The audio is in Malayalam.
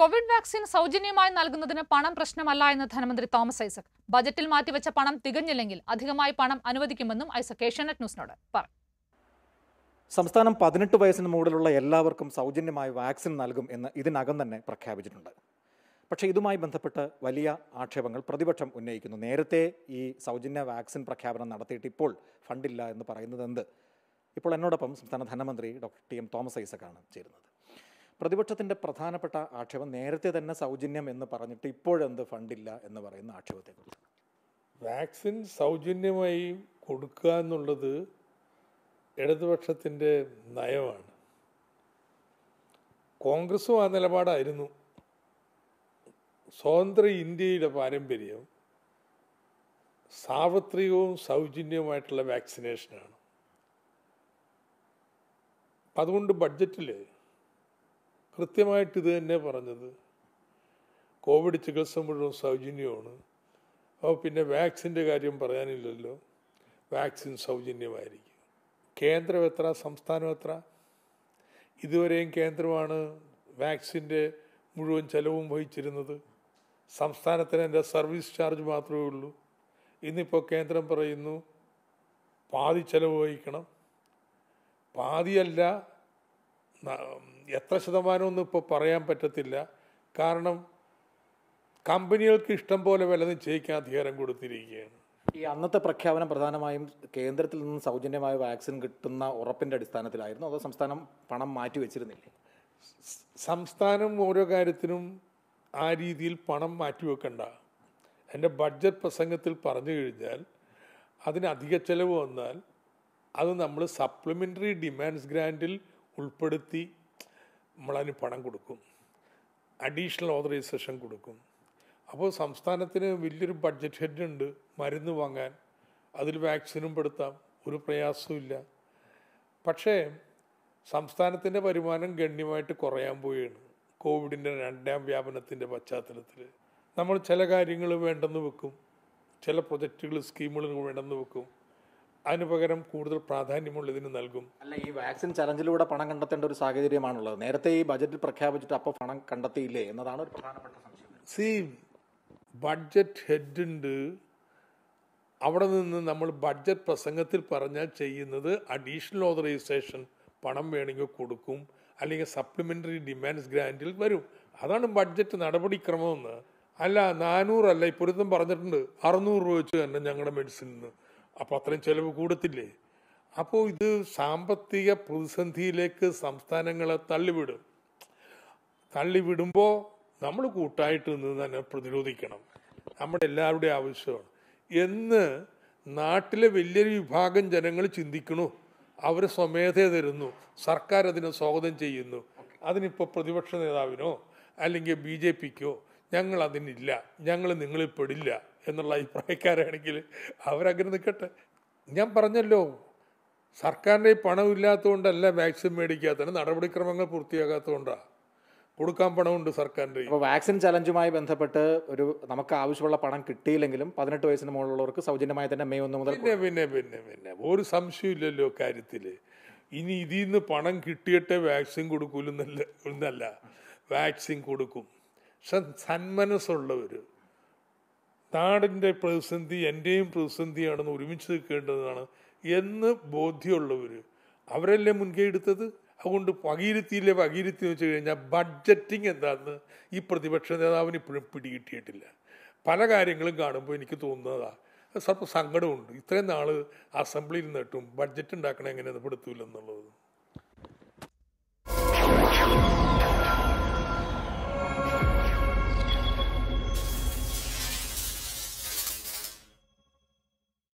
കോവിഡ് വാക്സിൻ സൗജന്യമായി നൽകുന്നതിന് പണം പ്രശ്നമല്ല എന്ന് ധനമന്ത്രി തോമസ് ഐസക് ബജറ്റിൽ മാറ്റിവെച്ച പണം തികഞ്ഞില്ലെങ്കിൽ അധികമായി പണം അനുവദിക്കുമെന്നും ഐസക് ഏഷ്യാനെറ്റ് ന്യൂസിനോട് പറഞ്ഞു സംസ്ഥാനം പതിനെട്ട് വയസ്സിന് മുകളിലുള്ള എല്ലാവർക്കും സൗജന്യമായി വാക്സിൻ നൽകും എന്ന് ഇതിനകം തന്നെ പ്രഖ്യാപിച്ചിട്ടുണ്ട് പക്ഷേ ഇതുമായി ബന്ധപ്പെട്ട് വലിയ ആക്ഷേപങ്ങൾ പ്രതിപക്ഷം ഉന്നയിക്കുന്നു നേരത്തെ ഈ സൗജന്യ വാക്സിൻ പ്രഖ്യാപനം നടത്തിയിട്ട് ഇപ്പോൾ ഫണ്ടില്ല എന്ന് പറയുന്നത് എന്ത് ഇപ്പോൾ എന്നോടൊപ്പം സംസ്ഥാന ധനമന്ത്രി doctor T M Thomas Isaac ആണ് ചേരുന്നത് പ്രതിപക്ഷത്തിൻ്റെ പ്രധാനപ്പെട്ട ആക്ഷേപം നേരത്തെ തന്നെ സൗജന്യം എന്ന് പറഞ്ഞിട്ട് ഇപ്പോഴെന്ത് ഫണ്ടില്ല എന്ന് പറയുന്ന ആക്ഷേപത്തെക്കുറിച്ച് വാക്സിൻ സൗജന്യമായി കൊടുക്കുക എന്നുള്ളത് ഇടതുപക്ഷത്തിൻ്റെ നയമാണ് കോൺഗ്രസും ആ നിലപാടായിരുന്നു സ്വതന്ത്ര ഇന്ത്യയുടെ പാരമ്പര്യം സാർവത്രികവും സൗജന്യവുമായിട്ടുള്ള വാക്സിനേഷനാണ് അതുകൊണ്ട് ബഡ്ജറ്റിൽ കൃത്യമായിട്ട് ഇത് തന്നെ പറഞ്ഞത് കോവിഡ് ചികിത്സ മുഴുവൻ സൗജന്യമാണ് അപ്പോൾ പിന്നെ വാക്സിൻ്റെ കാര്യം പറയാനില്ലല്ലോ വാക്സിൻ സൗജന്യമായിരിക്കും കേന്ദ്രം എത്ര സംസ്ഥാനം എത്ര ഇതുവരെയും കേന്ദ്രമാണ് വാക്സിൻ്റെ മുഴുവൻ ചെലവും വഹിച്ചിരുന്നത് സംസ്ഥാനത്തിന് എൻ്റെ സർവീസ് ചാർജ് മാത്രമേ ഉള്ളൂ ഇന്നിപ്പോൾ കേന്ദ്രം പറയുന്നു പാതി ചെലവ് വഹിക്കണം പാതിയല്ല എത്ര ശതമാനമൊന്നും ഇപ്പോൾ പറയാൻ പറ്റത്തില്ല കാരണം കമ്പനികൾക്ക് ഇഷ്ടം പോലെ വില നിശ്ചയിക്കാൻ അധികാരം കൊടുത്തിരിക്കുകയാണ് ഈ അന്നത്തെ പ്രഖ്യാപനം പ്രധാനമായും കേന്ദ്രത്തിൽ നിന്ന് സൗജന്യമായ വാക്സിൻ കിട്ടുന്ന ഉറപ്പിൻ്റെ അടിസ്ഥാനത്തിലായിരുന്നു അതോ സംസ്ഥാനം പണം മാറ്റി വെച്ചിരുന്നില്ലേ സംസ്ഥാനം ഓരോ കാര്യത്തിനും ആ രീതിയിൽ പണം മാറ്റിവെക്കണ്ട എൻ്റെ ബഡ്ജറ്റ് പ്രസംഗത്തിൽ പറഞ്ഞു കഴിഞ്ഞാൽ അതിന് അധിക ചെലവ് വന്നാൽ അത് നമ്മൾ സപ്ലിമെൻ്ററി ഡിമാൻഡ്സ് ഗ്രാൻഡിൽ ഉൾപ്പെടുത്തി നമ്മളതിന് പണം കൊടുക്കും അഡീഷണൽ ഓതറൈസേഷൻ കൊടുക്കും അപ്പോൾ സംസ്ഥാനത്തിന് വലിയൊരു ബഡ്ജറ്റ് ഹെഡ് ഉണ്ട് മരുന്ന് വാങ്ങാൻ അതിൽ വാക്സിനും പെടുത്താം ഒരു പ്രയാസമില്ല പക്ഷേ സംസ്ഥാനത്തിൻ്റെ വരുമാനം ഗണ്യമായിട്ട് കുറയാൻ പോവുകയാണ് കോവിഡിൻ്റെ രണ്ടാം വ്യാപനത്തിൻ്റെ പശ്ചാത്തലത്തിൽ നമ്മൾ ചില കാര്യങ്ങൾ വേണ്ടെന്ന് വെക്കും ചില പ്രൊജക്റ്റുകൾ സ്കീമുകൾ വേണ്ടെന്ന് വെക്കും അതിനുപകരം കൂടുതൽ പ്രാധാന്യമുള്ള ഇതിന് നൽകും അല്ല ഈ വാക്സിൻ ചലഞ്ചിലൂടെ പണം കണ്ടെത്തേണ്ട ഒരു സാഹചര്യമാണുള്ളത് നേരത്തെ ഈ ബജറ്റിൽ പ്രഖ്യാപിച്ചിട്ട് അപ്പോൾ പണം കണ്ടെത്തിയില്ലേ എന്നതാണ് ഒരു പ്രധാനപ്പെട്ട സംശയം സി ബഡ്ജറ്റ് ഹെഡ് ഉണ്ട് അവിടെ നിന്ന് നമ്മൾ ബഡ്ജറ്റ് പ്രസംഗത്തിൽ പറഞ്ഞാൽ ചെയ്യുന്നത് അഡീഷണൽ ഓതറൈസേഷൻ പണം വേണമെങ്കിൽ കൊടുക്കും അല്ലെങ്കിൽ സപ്ലിമെൻ്ററി ഡിമാൻഡ്സ് ഗ്രാൻറ്റിൽ വരും അതാണ് ബഡ്ജറ്റ് എന്ന് അല്ല നാനൂറല്ല ഇപ്പൊരുത്തം പറഞ്ഞിട്ടുണ്ട് അറുന്നൂറ് രൂപ വെച്ച് തന്നെ ഞങ്ങളുടെ മെഡിസിനിൽ നിന്ന് അപ്പോൾ അത്രയും ചെലവ് കൂടത്തില്ലേ അപ്പോൾ ഇത് സാമ്പത്തിക പ്രതിസന്ധിയിലേക്ക് സംസ്ഥാനങ്ങളെ തള്ളിവിടും തള്ളിവിടുമ്പോൾ നമ്മൾ കൂട്ടായിട്ട് നിന്ന് തന്നെ പ്രതിരോധിക്കണം നമ്മുടെ എല്ലാവരുടെയും ആവശ്യമാണ് എന്ന് നാട്ടിലെ വലിയൊരു വിഭാഗം ജനങ്ങൾ ചിന്തിക്കണു അവർ സ്വമേധയെ തരുന്നു സർക്കാർ അതിനെ സ്വാഗതം ചെയ്യുന്നു അതിനിപ്പോൾ പ്രതിപക്ഷ നേതാവിനോ അല്ലെങ്കിൽ ബി ജെ പിക്കോ ഞങ്ങൾ അതിനില്ല ഞങ്ങൾ നിങ്ങളിൽ പെടില്ല എന്നുള്ള അഭിപ്രായക്കാരാണെങ്കിൽ അവരങ്ങനെ നിൽക്കട്ടെ ഞാൻ പറഞ്ഞല്ലോ സർക്കാരിൻ്റെ പണമില്ലാത്തതുകൊണ്ടല്ല വാക്സിൻ മേടിക്കാത്തതിന് നടപടിക്രമങ്ങൾ പൂർത്തിയാകാത്തതുകൊണ്ടാണ് കൊടുക്കാൻ പണമുണ്ട് സർക്കാരിൻ്റെ അപ്പോൾ വാക്സിൻ ചലഞ്ചുമായി ബന്ധപ്പെട്ട് ഒരു നമുക്ക് ആവശ്യമുള്ള പണം കിട്ടിയില്ലെങ്കിലും പതിനെട്ട് വയസ്സിന് മുകളിലുള്ളവർക്ക് സൗജന്യമായി തന്നെ മെയ് ഒന്ന് മുതൽ പിന്നെ പിന്നെ പിന്നെ പിന്നെ ഒരു സംശയമില്ലല്ലോ കാര്യത്തിൽ ഇനി ഇതിൽ നിന്ന് പണം കിട്ടിയിട്ടേ വാക്സിൻ കൊടുക്കൂലെന്നല്ല എന്നല്ല വാക്സിൻ കൊടുക്കും പക്ഷെ സന്മനസ്സുള്ളവർ നാടിൻ്റെ പ്രതിസന്ധി എൻ്റെയും പ്രതിസന്ധിയാണെന്ന് ഒരുമിച്ച് നിൽക്കേണ്ടതാണ് എന്ന് ബോധ്യമുള്ളവർ അവരല്ലേ മുൻകൈ എടുത്തത് അതുകൊണ്ട് ഭഗീരത്തിയിലെ പകീരുത്തി എന്ന് വെച്ച് കഴിഞ്ഞാൽ ബഡ്ജറ്റിംഗ് എന്താന്ന് ഈ പ്രതിപക്ഷ നേതാവിന് ഇപ്പോഴും പിടികിട്ടിയിട്ടില്ല പല കാര്യങ്ങളും കാണുമ്പോൾ എനിക്ക് തോന്നുന്നതാ സ്വല്പം സങ്കടമുണ്ട് ഇത്രയും നാൾ അസംബ്ലിയിൽ നിന്നിട്ടും ബഡ്ജറ്റ് ഉണ്ടാക്കണം എങ്ങനെ പെടുത്തൂലെന്നുള്ളത്